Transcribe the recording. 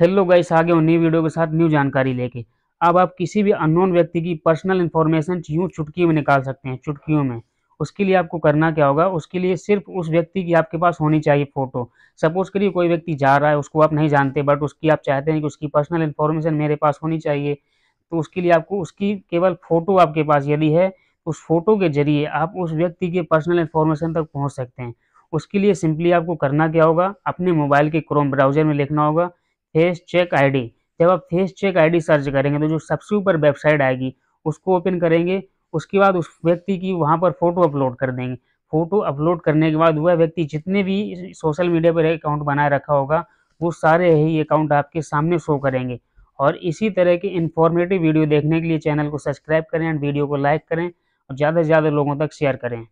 hello guys आगे हूँ नई वीडियो के साथ न्यू जानकारी लेके अब आप किसी भी अननोन व्यक्ति की पर्सनल इन्फॉर्मेशन यूँ चुटकी में निकाल सकते हैं चुटकियों में उसके लिए आपको करना क्या होगा उसके लिए सिर्फ उस व्यक्ति की आपके पास होनी चाहिए फ़ोटो सपोज़ करिए कोई व्यक्ति जा रहा है उसको आप नहीं जानते बट उसकी आप चाहते हैं कि उसकी पर्सनल इन्फॉर्मेशन मेरे पास होनी चाहिए तो उसके लिए आपको उसकी केवल फ़ोटो आपके पास यदि है तो उस फ़ोटो के जरिए आप उस व्यक्ति के पर्सनल इन्फॉर्मेशन तक पहुँच सकते हैं उसके लिए सिंपली आपको करना क्या होगा अपने मोबाइल के क्रोम ब्राउज़र में लिखना होगा फेस चेक आईडी जब आप फेस चेक आईडी सर्च करेंगे तो जो सबसे ऊपर वेबसाइट आएगी उसको ओपन करेंगे उसके बाद उस व्यक्ति की वहाँ पर फ़ोटो अपलोड कर देंगे फ़ोटो अपलोड करने के बाद वह व्यक्ति जितने भी सोशल मीडिया पर अकाउंट बनाए रखा होगा वो सारे ही अकाउंट आपके सामने शो करेंगे और इसी तरह के इन्फॉर्मेटिव वीडियो देखने के लिए चैनल को सब्सक्राइब करें एंड वीडियो को लाइक करें और ज़्यादा से ज़्यादा लोगों तक शेयर करें